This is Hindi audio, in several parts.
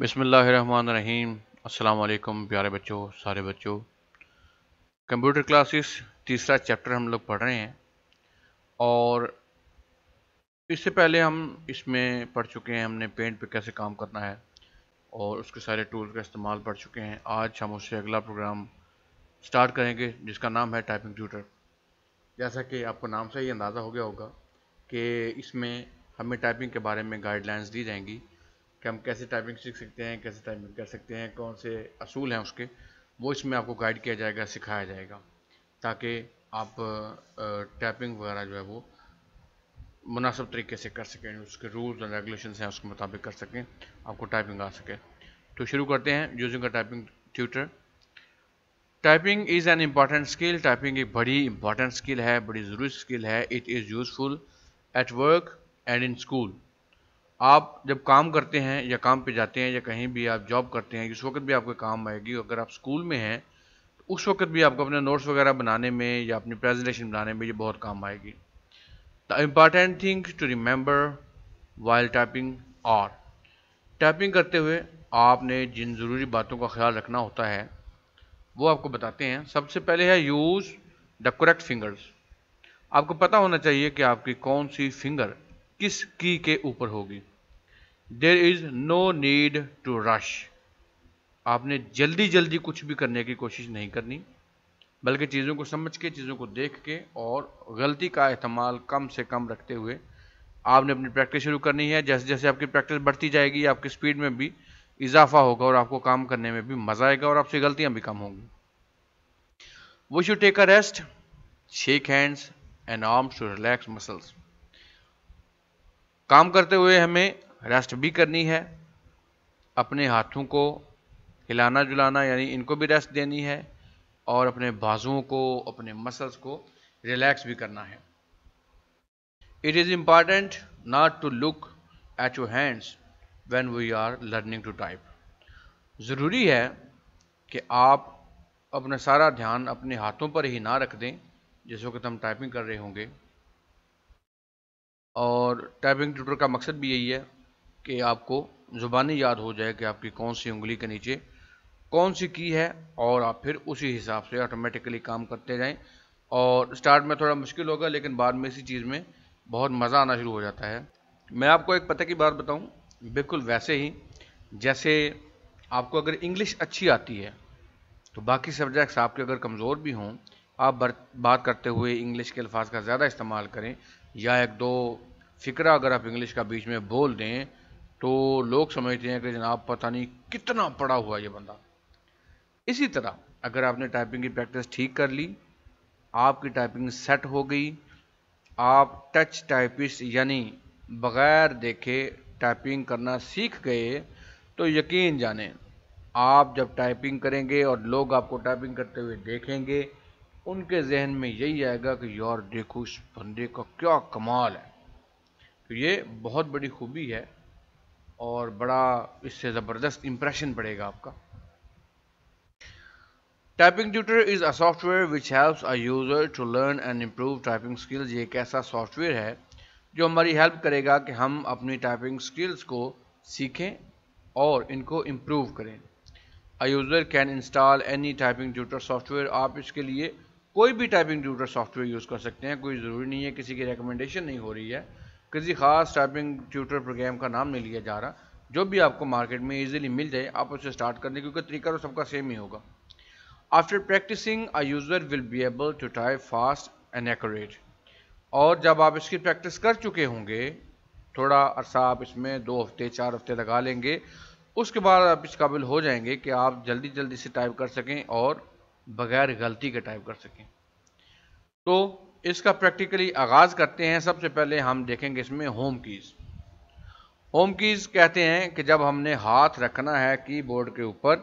बसमीम अल्लाम प्यारे बच्चों सारे बच्चों कंप्यूटर क्लासेस तीसरा चैप्टर हम लोग पढ़ रहे हैं और इससे पहले हम इसमें पढ़ चुके हैं हमने पेंट पे कैसे काम करना है और उसके सारे टूल का इस्तेमाल पढ़ चुके हैं आज हम उससे अगला प्रोग्राम स्टार्ट करेंगे जिसका नाम है टाइपिंग ट्यूटर जैसा कि आपको नाम से ही अंदाज़ा हो गया होगा कि इसमें हमें टाइपिंग के बारे में गाइडलाइंस दी जाएंगी कि हम कैसे टाइपिंग सीख सकते हैं कैसे टाइपिंग कर सकते हैं कौन से असूल हैं उसके वो इसमें आपको गाइड किया जाएगा सिखाया जाएगा ताकि आप टाइपिंग वगैरह जो है वो मुनासब तरीके से कर सकें उसके रूल्स एंड रेगुलेशन हैं उसके मुताबिक कर सकें आपको टाइपिंग आ सके तो शुरू करते हैं using a typing tutor typing is an important skill typing एक बड़ी इंपॉर्टेंट स्किल है बड़ी ज़रूरी स्किल है it is useful at work and in school आप जब काम करते हैं या काम पे जाते हैं या कहीं भी आप जॉब करते हैं उस वक्त भी आपके काम आएगी अगर आप स्कूल में हैं तो उस वक्त भी आपको अपने नोट्स वगैरह बनाने में या अपनी प्रेजेंटेशन बनाने में ये बहुत काम आएगी the important thing to remember while typing और टाइपिंग करते हुए आपने जिन ज़रूरी बातों का ख्याल रखना होता है वो आपको बताते हैं सबसे पहले है यूज़ द करेक्ट फिंगर्स आपको पता होना चाहिए कि आपकी कौन सी फिंगर किस की के ऊपर होगी there is no need to rush आपने जल्दी जल्दी कुछ भी करने की कोशिश नहीं करनी बल्कि चीज़ों को समझ के चीज़ों को देख के और गलती का इस्तेमाल कम से कम रखते हुए आपने अपनी प्रैक्टिस शुरू करनी है जैसे जैसे आपकी प्रैक्टिस बढ़ती जाएगी आपकी स्पीड में भी इजाफा होगा और आपको काम करने में भी मज़ा आएगा और आपसे गलतियां भी कम होंगी वो should take a rest shake hands and arms to relax muscles काम करते हुए हमें रेस्ट भी करनी है अपने हाथों को हिलाना जुलाना यानी इनको भी रेस्ट देनी है और अपने बाजुओं को अपने मसल्स को रिलैक्स भी करना है it is important not to look at your hands when we are learning to type ज़रूरी है कि आप अपना सारा ध्यान अपने हाथों पर ही ना रख दें जिस वक्त हम टाइपिंग कर रहे होंगे और टाइपिंग ट्यूटर का मकसद भी यही है कि आपको ज़ुबानी याद हो जाए कि आपकी कौन सी उंगली के नीचे कौन सी की है और आप फिर उसी हिसाब से ऑटोमेटिकली काम करते जाएं और स्टार्ट में थोड़ा मुश्किल होगा लेकिन बाद में इसी चीज़ में बहुत मज़ा आना शुरू हो जाता है मैं आपको एक पते की बात बताऊं बिल्कुल वैसे ही जैसे आपको अगर इंग्लिश अच्छी आती है तो बाकी सब्जेक्ट्स आपके अगर कमज़ोर भी हों आप बात करते हुए इंग्लिश के अल्फाज का ज़्यादा इस्तेमाल करें या एक दो फ़िक्रा अगर आप इंग्लिश का बीच में बोल दें तो लोग समझते हैं कि जनाब पता नहीं कितना पड़ा हुआ ये बंदा इसी तरह अगर आपने टाइपिंग की प्रैक्टिस ठीक कर ली आपकी टाइपिंग सेट हो गई आप टच टाइपिस्ट यानी बग़ैर देखे टाइपिंग करना सीख गए तो यकीन जाने आप जब टाइपिंग करेंगे और लोग आपको टाइपिंग करते हुए देखेंगे उनके जहन में यही आएगा कि यार देखो इस बंदे का क्या कमाल है तो ये बहुत बड़ी खूबी है और बड़ा इससे ज़बरदस्त इम्प्रेशन पड़ेगा आपका typing tutor is a software which helps a user to learn and improve typing skills ये एक ऐसा सॉफ्टवेयर है जो हमारी हेल्प करेगा कि हम अपनी टाइपिंग स्किल्स को सीखें और इनको इम्प्रूव करें a user can install any typing tutor software आप इसके लिए कोई भी टाइपिंग ट्यूटर सॉफ्टवेयर यूज़ कर सकते हैं कोई ज़रूरी नहीं है किसी की रिकमेंडेशन नहीं हो रही है किसी खास टाइपिंग ट्यूटर प्रोग्राम का नाम नहीं लिया जा रहा जो भी आपको मार्केट में ईजिली मिल जाए आप उसे स्टार्ट करने क्योंकि तरीका तो सबका सेम ही होगा after practising a user will be able to type fast and exact और जब आप इसकी प्रैक्टिस कर चुके होंगे थोड़ा अरसा आप इसमें दो हफ्ते चार हफ्ते लगा लेंगे उसके बाद आप इस काबिल हो जाएंगे कि आप जल्दी जल्दी से टाइप कर सकें और बगैर गलती के टाइप कर सकें तो इसका प्रैक्टिकली आगाज़ करते हैं सबसे पहले हम देखेंगे इसमें होम कीज़ होम कीज़ कहते हैं कि जब हमने हाथ रखना है कीबोर्ड के ऊपर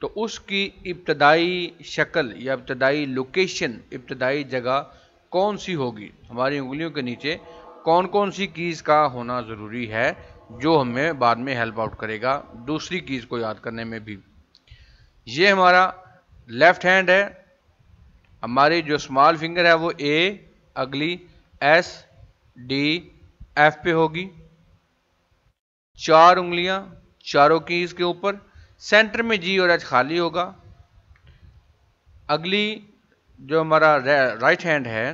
तो उसकी इब्तदाई शक्ल या इब्तदाई लोकेशन इब्तदाई जगह कौन सी होगी हमारी उंगलियों के नीचे कौन कौन सी कीज़ का होना ज़रूरी है जो हमें बाद में हेल्प आउट करेगा दूसरी कीज़ को याद करने में भी ये हमारा लेफ़्ट हैंड है हमारी जो स्मॉल फिंगर है वो ए अगली एस डी एफ पे होगी चार उंगलियां चारों की इसके ऊपर सेंटर में जी और एच खाली होगा अगली जो हमारा राइट हैंड है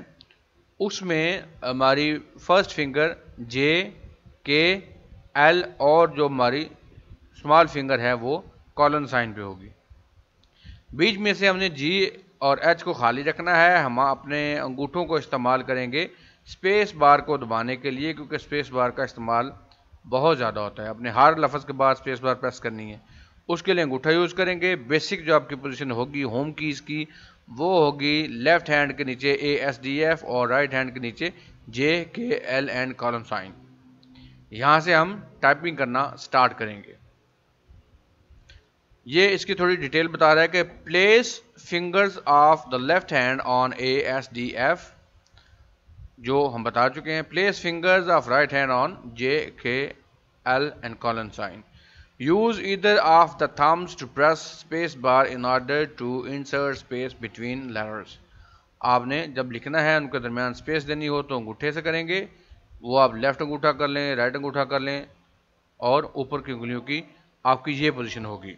उसमें हमारी फर्स्ट फिंगर जे के एल और जो हमारी स्मॉल फिंगर है वो कॉलन साइन पे होगी बीच में से हमने जी और एच को खाली रखना है हम अपने अंगूठों को इस्तेमाल करेंगे स्पेस बार को दबाने के लिए क्योंकि स्पेस बार का इस्तेमाल बहुत ज़्यादा होता है अपने हर लफ्ज़ के बाद स्पेस बार प्रेस करनी है उसके लिए अंगूठा यूज़ करेंगे बेसिक जो आपकी पोजीशन होगी होम कीज़ की वो होगी लेफ़्ट हैंड के नीचे ए एस डी एफ और राइट हैंड के नीचे जे K L and column sign यहाँ से हम टाइपिंग करना स्टार्ट करेंगे ये इसकी थोड़ी डिटेल बता रहा है कि place fingers of the left hand on A S D F जो हम बता चुके हैं place fingers of right hand on J K L and colon sign use either of the thumbs to press space bar in order to insert space between letters आपने जब लिखना है उनके दरमियान स्पेस देनी हो तो अंगूठे से करेंगे वो आप लेफ्ट अंगूठा कर लें राइट अंगूठा कर लें और ऊपर की उंगलियों की आपकी ये पोजीशन होगी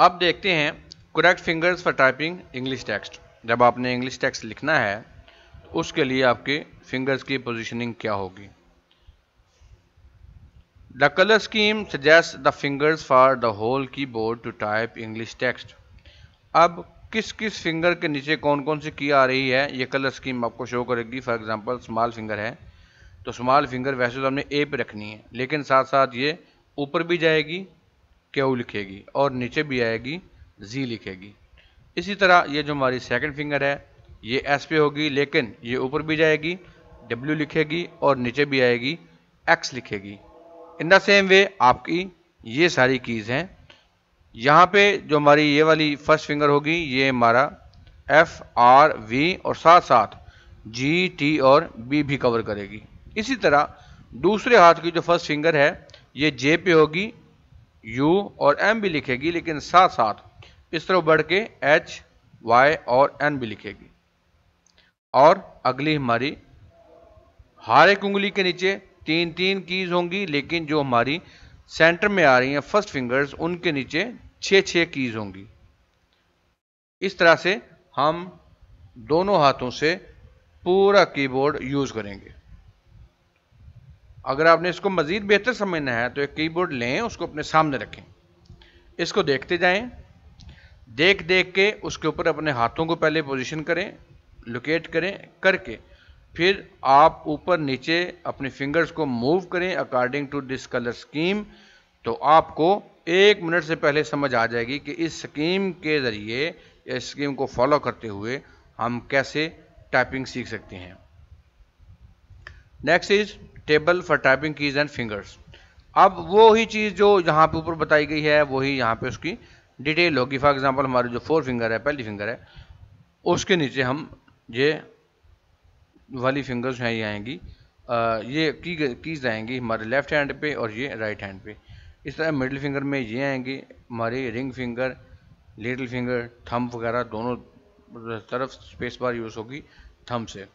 अब देखते हैं correct fingers for typing English text जब आपने इंग्लिश टेक्स्ट लिखना है तो उसके लिए आपके फिंगर्स की पोजिशनिंग क्या होगी the colour scheme suggest the fingers for the whole keyboard to type English text अब किस किस फिंगर के नीचे कौन कौन सी की आ रही है ये कलर स्कीम आपको शो करेगी फॉर एग्जांपल स्मॉल फिंगर है तो स्मॉल फिंगर वैसे तो हमने ए पे रखनी है लेकिन साथ साथ ये ऊपर भी जाएगी क्यू लिखेगी और नीचे भी आएगी जी लिखेगी इसी तरह ये जो हमारी सेकंड फिंगर है ये एस पे होगी लेकिन ये ऊपर भी जाएगी डब्ल्यू लिखेगी और नीचे भी आएगी एक्स लिखेगी इन द सेम वे आपकी ये सारी कीज़ हैं यहाँ पे जो हमारी ये वाली फर्स्ट फिंगर होगी ये हमारा एफ आर वी और साथ साथ जी टी और बी भी कवर करेगी इसी तरह दूसरे हाथ की जो फर्स्ट फिंगर है ये जे पे होगी यू और एम भी लिखेगी लेकिन साथ साथ इस तरह बढ़ के एच वाई और एन भी लिखेगी और अगली हमारी हर एक उंगली के नीचे तीन तीन कीज होंगी लेकिन जो हमारी सेंटर में आ रही हैं फर्स्ट फिंगर्स उनके नीचे छः छः कीज होंगी इस तरह से हम दोनों हाथों से पूरा कीबोर्ड यूज़ करेंगे अगर आपने इसको मज़ीद बेहतर समझना है तो एक कीबोर्ड लें उसको अपने सामने रखें इसको देखते जाएं देख देख के उसके ऊपर अपने हाथों को पहले पोजीशन करें लोकेट करें करके फिर आप ऊपर नीचे अपने फिंगर्स को मूव करें according to this colour scheme तो आपको एक मिनट से पहले समझ आ जाएगी कि इस स्कीम के ज़रिए या इस स्कीम को फॉलो करते हुए हम कैसे टाइपिंग सीख सकते हैं next is table for typing keys and fingers अब वो ही चीज़ जो यहाँ पे ऊपर बताई गई है वही यहाँ पे उसकी डिटेल होगी फॉर एग्जांपल हमारी जो फोर फिंगर है पहली फिंगर है उसके नीचे हम ये वाली फिंगर्स हैं ये आएंगी आ, ये की कीज आएंगी हमारे लेफ्ट हैंड पे और ये राइट हैंड पे इस तरह मिडिल फिंगर में ये आएंगी हमारी ring finger little finger thumb वगैरह दोनों तरफ स्पेस बार यूज़ होगी थंब से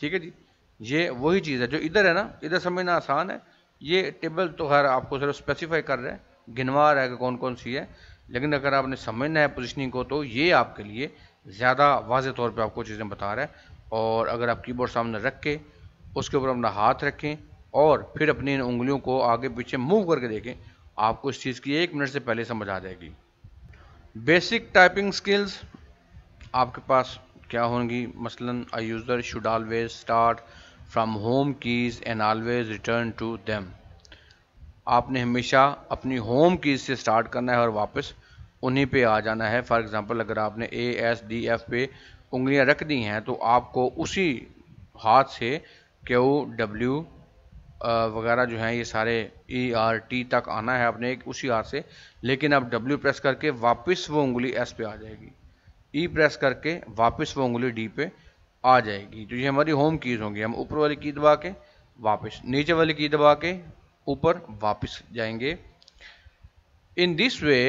ठीक है जी ये वही चीज़ है जो इधर है ना इधर समझना आसान है ये टेबल तो खैर आपको सिर्फ स्पेसिफाई कर रहे हैं गिनवा रहा है कि कौन कौन सी है लेकिन अगर आपने समझना है पोजिशनिंग को तो ये आपके लिए ज़्यादा वाज तौर पर आपको चीज़ें बता रहा है और अगर आप कीबोर्ड सामने रख के उसके ऊपर अपना हाथ रखें और फिर अपनी इन उंगलियों को आगे पीछे मूव करके देखें आपको इस चीज़ की एक मिनट से पहले समझ आ जाएगी बेसिक टाइपिंग स्किल्स आपके पास क्या होंगी मसलन a user should always start from home keys and always return to them आपने हमेशा अपनी होम कीज़ से स्टार्ट करना है और वापस उन्हीं पे आ जाना है फॉर एग्ज़ाम्पल अगर आपने ए एस डी एफ पे उंगलियां रख दी हैं तो आपको उसी हाथ से क्यू डब्ल्यू वगैरह जो हैं ये सारे ई आर टी तक आना है आपने उसी हाथ से लेकिन आप डब्ल्यू प्रेस करके वापस वो उंगली एस पे आ जाएगी ई e प्रेस करके वापस वो उंगली डी पे आ जाएगी तो ये हमारी होम कीज़ होंगी हम ऊपर वाली की दबा के वापस नीचे वाली की दबा के ऊपर वापस जाएंगे in this way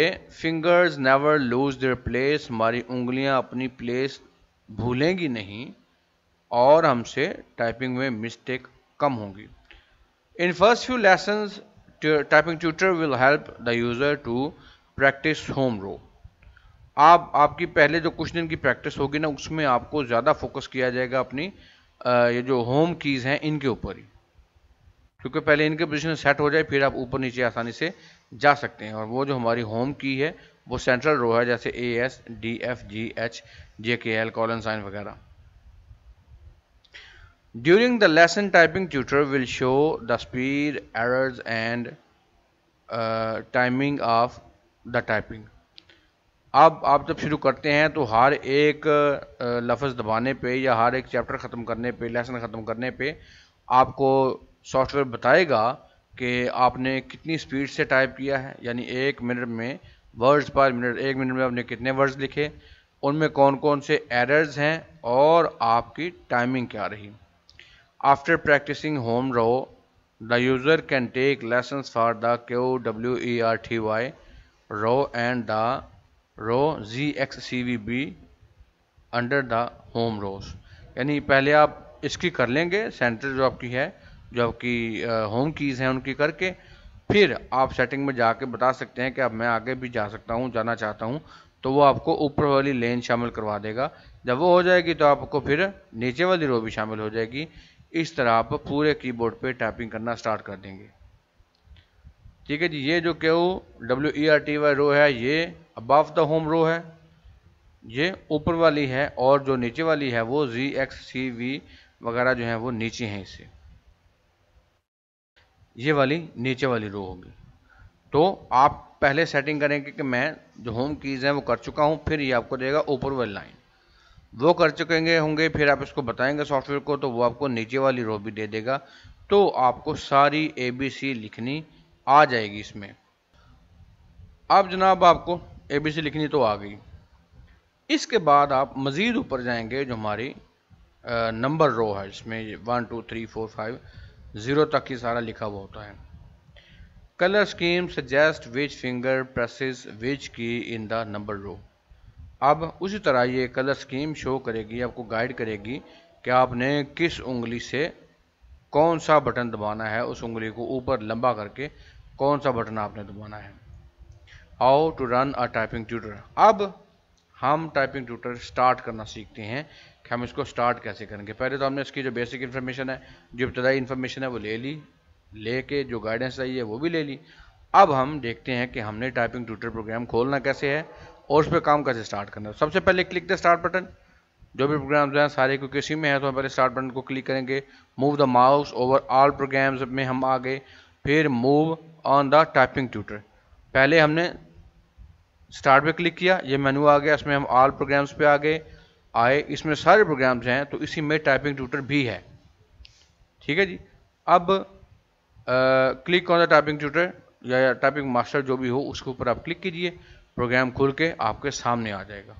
fingers never lose their place हमारी उंगलियां अपनी प्लेस भूलेंगी नहीं और हमसे टाइपिंग में मिस्टेक कम होंगी in first few lesson typing tutor will help the user to practise home row आप आपकी पहले जो कुछ दिन की प्रैक्टिस होगी ना उसमें आपको ज़्यादा फोकस किया जाएगा अपनी आ, ये जो होम कीज़ हैं इनके ऊपर ही क्योंकि पहले इनके पोजिशन सेट हो जाए फिर आप ऊपर नीचे आसानी से जा सकते हैं और वो जो हमारी होम की है वो सेंट्रल रो है जैसे A S D F G H J K L colon sign वगैरह during the lesson typing tutor will show the speed errors and timing of the typing अब आप जब शुरू करते हैं तो हर एक लफ्ज़ दबाने पे या हर एक चैप्टर ख़त्म करने पे लेसन ख़त्म करने पे आपको सॉफ्टवेयर बताएगा कि आपने कितनी स्पीड से टाइप किया है यानी एक मिनट में वर्ड्स पर मिनट एक मिनट में आपने कितने वर्ड्स लिखे उनमें कौन कौन से एरर्स हैं और आपकी टाइमिंग क्या रही after practising home row the user can take lesson for the Q W E R T Y row and the row G X C V B under the home rows यानी पहले आप इसकी कर लेंगे सेंटर जो आपकी है जो आपकी होम कीज़ हैं उनकी करके फिर आप सेटिंग में जाके बता सकते हैं कि अब मैं आगे भी जा सकता हूँ जाना चाहता हूँ तो वो आपको ऊपर वाली लेन शामिल करवा देगा जब वो हो जाएगी तो आपको फिर नीचे वाली रो भी शामिल हो जाएगी इस तरह आप पूरे कीबोर्ड पे टाइपिंग करना स्टार्ट कर देंगे ठीक है जी ये जो के ओ W E R T Y row है ये अबाव द होम रो है ये ऊपर वाली है और जो नीचे वाली है वो जी एक्स सी वी वगैरह जो है वो नीचे हैं इससे ये वाली नीचे वाली रो होगी तो आप पहले सेटिंग करेंगे कि मैं जो होम कीज़ हैं वो कर चुका हूँ फिर ये आपको देगा ऊपर वाली लाइन वो कर चुकेंगे होंगे फिर आप इसको बताएंगे सॉफ्टवेयर को तो वो आपको नीचे वाली रो भी दे देगा तो आपको सारी ए बी सी लिखनी आ जाएगी इसमें अब जनाब आपको ए बी सी लिखनी तो आ गई इसके बाद आप मज़ीद ऊपर जाएंगे जो हमारी नंबर रो है इसमें one two three four five zero तक ही सारा लिखा हुआ होता है colour scheme suggest which finger presses which key in the number रो अब उसी तरह ये कलर स्कीम शो करेगी आपको गाइड करेगी कि आपने किस उंगली से कौन सा बटन दबाना है उस उंगली को ऊपर लंबा करके कौन सा बटन आपने दबाना है आओ to run a typing tutor अब हम टाइपिंग ट्यूटर स्टार्ट करना सीखते हैं कि हम इसको स्टार्ट कैसे करेंगे पहले तो हमने इसकी जो बेसिक इन्फॉर्मेशन है जो इब्तदाई इन्फॉर्मेशन है वो ले ली लेके जो गाइडेंस आई है वो भी ले ली अब हम देखते हैं कि हमने टाइपिंग ट्यूटर प्रोग्राम खोलना कैसे है और उस पर काम कैसे स्टार्ट करना है सबसे पहले क्लिक द स्टार्ट बटन जो भी प्रोग्राम्स हैं सारे क्योंकि इसी में है तो हम पहले स्टार्ट बटन को क्लिक करेंगे move the mouse over all programs में हम आ गए फिर move on the typing tutor पहले हमने स्टार्ट पे क्लिक किया ये मेनू आ गया इसमें हम ऑल प्रोग्राम्स पे आ गए आए इसमें सारे प्रोग्राम्स हैं तो इसी में टाइपिंग ट्यूटर भी है ठीक है जी अब click on the typing tutor या टाइपिंग मास्टर जो भी हो उसके ऊपर आप क्लिक कीजिए प्रोग्राम खुल के आपके सामने आ जाएगा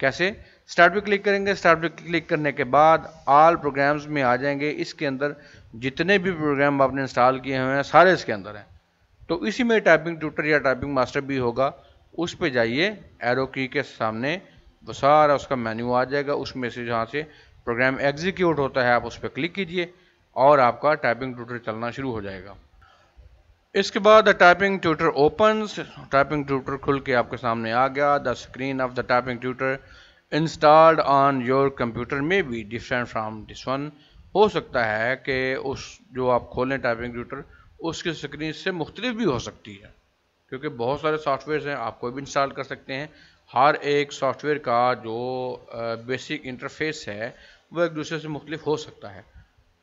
कैसे स्टार्ट पे क्लिक करेंगे स्टार्ट पे क्लिक करने के बाद ऑल प्रोग्राम्स में आ जाएंगे इसके अंदर जितने भी प्रोग्राम आपने इंस्टॉल किए हुए हैं सारे इसके अंदर हैं तो इसी में टाइपिंग ट्यूटर या टाइपिंग मास्टर भी होगा उस पर जाइए एरो की के सामने वो सारा उसका मेन्यू आ जाएगा उसमें से जहाँ से प्रोग्राम एग्जीक्यूट होता है आप उस पर क्लिक कीजिए और आपका टाइपिंग ट्यूटर चलना शुरू हो जाएगा इसके बाद the typing tutor open typing tutor खुल के आपके सामने आ गया the screen of the typing tutor installed on your computer में भी डिफरेंट फ्राम दिस वन हो सकता है कि उस जो आप खोलें टाइपिंग ट्यूटर उसकी स्क्रीन से मुख्तलिफ भी हो सकती है क्योंकि बहुत सारे सॉफ्टवेयर हैं आप कोई भी इंस्टॉल कर सकते हैं हर एक सॉफ्टवेयर का जो बेसिक इंटरफेस है वो एक दूसरे से मुख्तलिफ हो सकता है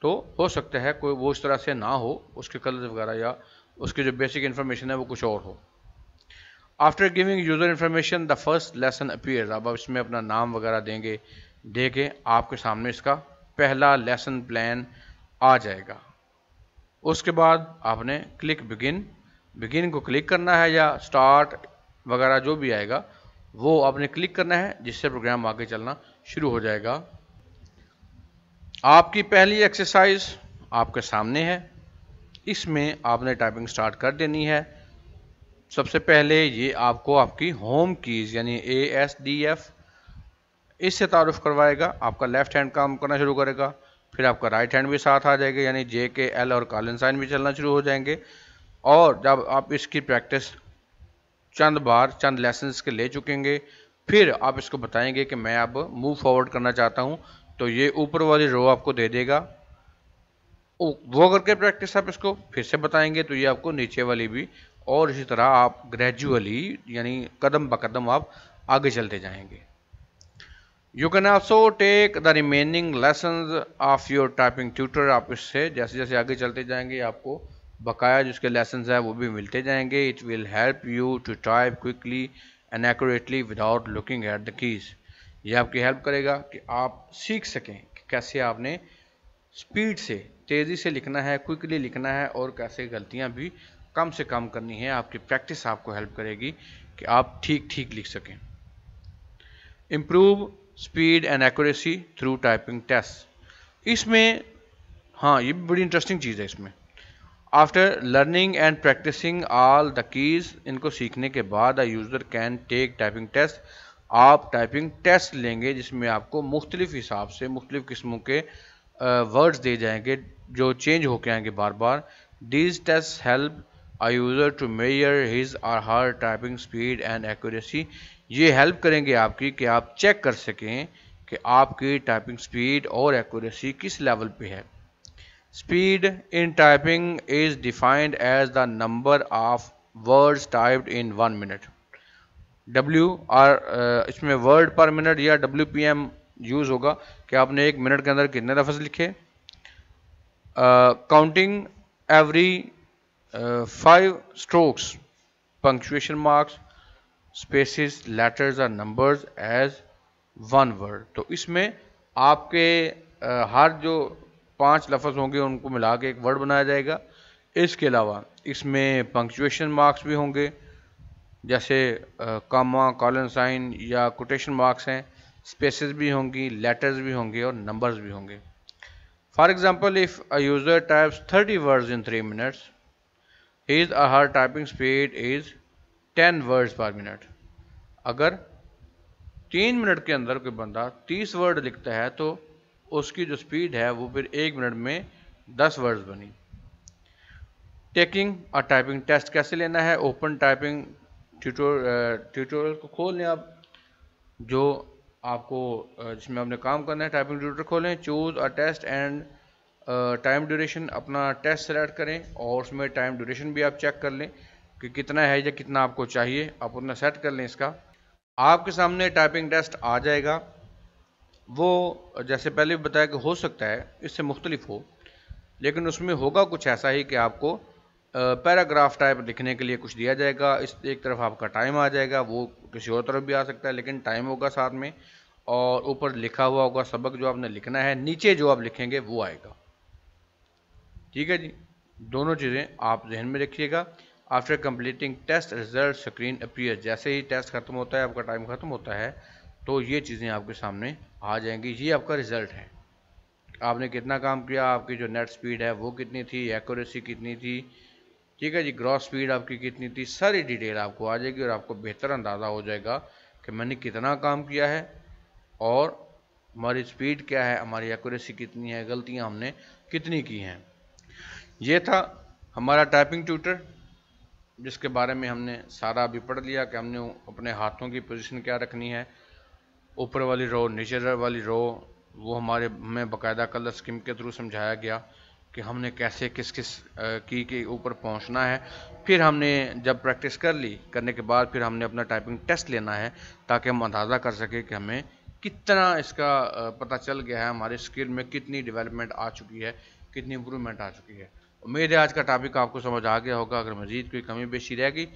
तो हो सकता है कोई वो इस तरह से ना हो उसके कलर्स वगैरह या उसकी जो बेसिक इन्फॉर्मेशन है वो कुछ और हो after giving user information the first lesson appear अब आप इसमें अपना नाम वगैरह देंगे दे के आपके सामने इसका पहला लेसन प्लान आ जाएगा उसके बाद आपने क्लिक बिगिन बिगिन को क्लिक करना है या स्टार्ट वगैरह जो भी आएगा वो आपने क्लिक करना है जिससे प्रोग्राम आगे चलना शुरू हो जाएगा आपकी पहली एक्सरसाइज आपके सामने है इसमें आपने टाइपिंग स्टार्ट कर देनी है सबसे पहले ये आपको आपकी होम कीज़ यानी ए एस डी एफ इससे तारुफ करवाएगा आपका लेफ्ट हैंड काम करना शुरू करेगा फिर आपका राइट हैंड भी साथ आ जाएगा यानी जे के एल और कालन साइन भी चलना शुरू हो जाएंगे और जब आप इसकी प्रैक्टिस चंद बार चंद लेसन्स के ले चुकेंगे फिर आप इसको बताएंगे कि मैं अब मूव फॉरवर्ड करना चाहता हूँ तो ये ऊपर वाली रो आपको दे देगा वो करके प्रैक्टिस आप इसको फिर से बताएंगे तो ये आपको नीचे वाली भी और इसी तरह आप ग्रेजुअली यानी कदम ब कदम आप आगे चलते जाएंगे you can also take the remaining lesson of your typing tutor आप इससे जैसे जैसे आगे चलते जाएंगे आपको बकाया जिसके लेसन है वो भी मिलते जाएंगे it will help you to type quickly and exactly without looking at the keys ये आपकी हेल्प करेगा कि आप सीख सकें कि कैसे आपने स्पीड से तेज़ी से लिखना है क्विकली लिखना है और कैसे गलतियाँ भी कम से कम करनी है आपकी प्रैक्टिस आपको हेल्प करेगी कि आप ठीक ठीक लिख सकें improve speed and accuracy through typing test इसमें हाँ ये भी बड़ी इंटरेस्टिंग चीज़ है इसमें after learning and practising all the keys इनको सीखने के बाद a user can take typing test आप टाइपिंग टेस्ट लेंगे जिसमें आपको मुख्तलिफ हिसाब से मुख्तलिफ किस्मों के वर्ड्स दिए जाएंगे जो चेंज होके आएंगे बार बार these test help a user to measure his or her typing speed and accuracy ये हेल्प करेंगे आपकी कि आप चेक कर सकें कि आपकी टाइपिंग स्पीड और एक्यूरेसी किस लेवल पे है speed in typing is defined as the number of words typed in one minute W R इसमें वर्ड पर मिनट या डब्ल्यू पी एम यूज़ होगा कि आपने एक मिनट के अंदर कितने लफ्ज़ लिखे counting every five strokes punctuation marks spaces letters और नंबर्स एज वन वर्ड तो इसमें आपके uh, हर जो पांच लफज होंगे उनको मिला के एक वर्ड बनाया जाएगा इसके अलावा इसमें पंक्चुएशन मार्क्स भी होंगे जैसे कामा कॉलन साइन या कोटेशन मार्क्स हैं स्पेसेस भी होंगी लेटर्स भी होंगे और नंबर्स भी होंगे For example, if a user types 30 words in 3 minutes, his or her typing speed is 10 words पर minute. अगर 3 मिनट के अंदर कोई बंदा 30 वर्ड लिखता है तो उसकी जो स्पीड है वो फिर एक मिनट में 10 वर्ड्स बनी टेकिंग और टाइपिंग टेस्ट कैसे लेना है ओपन टाइपिंग ट्यूटोरियल को खोल लें आप जो आपको जिसमें आपने काम करना है टाइपिंग ट्यूटर खोलें choose a test and time duration अपना टेस्ट सेलेक्ट करें और उसमें टाइम ड्यूरेशन भी आप चेक कर लें कि कितना है या कितना आपको चाहिए आप उतना सेट कर लें इसका आपके सामने टाइपिंग टेस्ट आ जाएगा वो जैसे पहले भी बताया कि हो सकता है इससे मुख्तलिफ हो लेकिन उसमें होगा कुछ ऐसा ही कि आपको पैराग्राफ टाइप लिखने के लिए कुछ दिया जाएगा इस एक तरफ आपका टाइम आ जाएगा वो किसी और तरफ भी आ सकता है लेकिन टाइम होगा साथ में और ऊपर लिखा हुआ होगा सबक जो आपने लिखना है नीचे जो आप लिखेंगे वो आएगा ठीक है जी दोनों चीज़ें आप जहन में रखिएगा after completing test result screen appear जैसे ही टेस्ट खत्म होता है आपका टाइम खत्म होता है तो ये चीज़ें आपके सामने आ जाएंगी ये आपका रिजल्ट है आपने कितना काम किया आपकी जो नेट स्पीड है वो कितनी थी एक्यूरेसी कितनी थी ठीक है जी ग्रॉस स्पीड आपकी कितनी थी सारी डिटेल आपको आ जाएगी और आपको बेहतर अंदाज़ा हो जाएगा कि मैंने कितना काम किया है और हमारी स्पीड क्या है हमारी एक्यूरेसी कितनी है गलतियां हमने कितनी की हैं ये था हमारा टाइपिंग ट्यूटर जिसके बारे में हमने सारा अभी पढ़ लिया कि हमने अपने हाथों की पोजिशन क्या रखनी है ऊपर वाली रो नीचे वाली रो वो हमारे हमें बाकायदा कलर स्कीम के थ्रू समझाया गया कि हमने कैसे किस किस की के ऊपर पहुंचना है फिर हमने जब प्रैक्टिस कर ली करने के बाद फिर हमने अपना टाइपिंग टेस्ट लेना है ताकि हम अंदाज़ा कर सकें कि हमें कितना इसका पता चल गया है हमारे स्किल में कितनी डेवलपमेंट आ चुकी है कितनी इम्प्रूवमेंट आ चुकी है उम्मीद है आज का टॉपिक आपको समझ आ गया होगा अगर मज़ीद कोई कमी बेशी रहेगी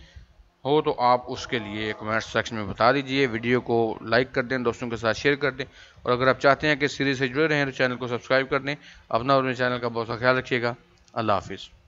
हो तो आप उसके लिए कमेंट सेक्शन में बता दीजिए वीडियो को लाइक कर दें दोस्तों के साथ शेयर कर दें और अगर आप चाहते हैं कि सीरीज से जुड़े रहें तो चैनल को सब्सक्राइब कर दें अपना और मेरे चैनल का बहुत सा ख्याल रखिएगा अल्लाह हाफिज़